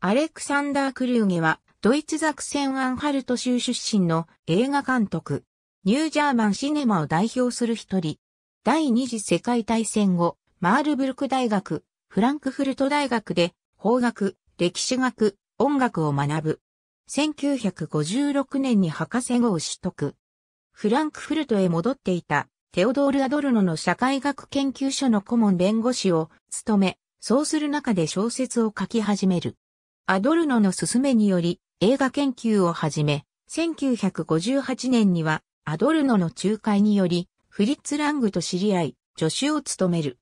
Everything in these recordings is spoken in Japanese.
アレクサンダー・クリューゲは、ドイツザクセン・アンハルト州出身の映画監督、ニュージャーマンシネマを代表する一人。第二次世界大戦後、マールブルク大学、フランクフルト大学で、法学、歴史学、音楽を学ぶ。1956年に博士号を取得。フランクフルトへ戻っていた、テオドール・アドルノの社会学研究所の顧問弁護士を務め、そうする中で小説を書き始める。アドルノの勧めにより映画研究を始め、1958年にはアドルノの仲介により、フリッツ・ラングと知り合い、助手を務める。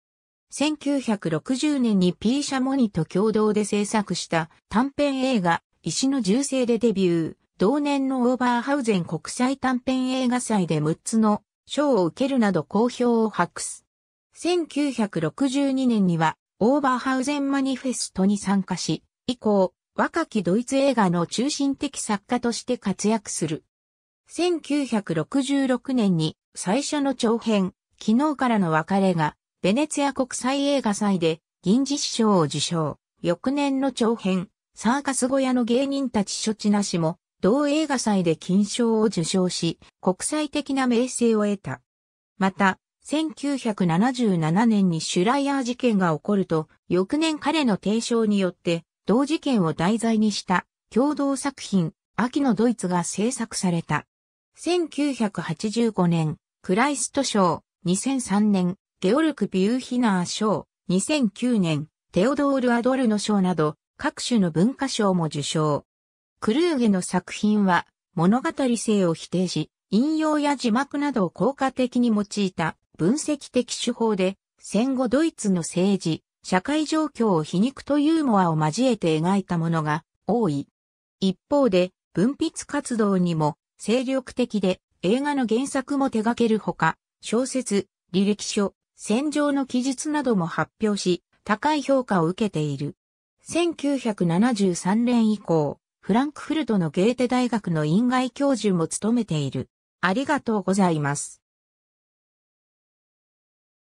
1960年に P シャモニと共同で制作した短編映画、石の銃声でデビュー。同年のオーバーハウゼン国際短編映画祭で6つの賞を受けるなど好評を博す。1962年にはオーバーハウゼンマニフェストに参加し、以降、若きドイツ映画の中心的作家として活躍する。1966年に最初の長編、昨日からの別れが、ベネツィア国際映画祭で銀獅子賞を受賞。翌年の長編、サーカス小屋の芸人たち処置なしも、同映画祭で金賞を受賞し、国際的な名声を得た。また、1977年にシュライアー事件が起こると、翌年彼の提唱によって、同事件を題材にした共同作品、秋のドイツが制作された。1985年、クライスト賞、2003年、ゲオルク・ビューヒナー賞、2009年、テオドール・アドルノ賞など、各種の文化賞も受賞。クルーゲの作品は、物語性を否定し、引用や字幕などを効果的に用いた分析的手法で、戦後ドイツの政治、社会状況を皮肉とユーモアを交えて描いたものが多い。一方で、文筆活動にも精力的で映画の原作も手掛けるほか、小説、履歴書、戦場の記述なども発表し、高い評価を受けている。1973年以降、フランクフルトのゲーテ大学の院外教授も務めている。ありがとうございます。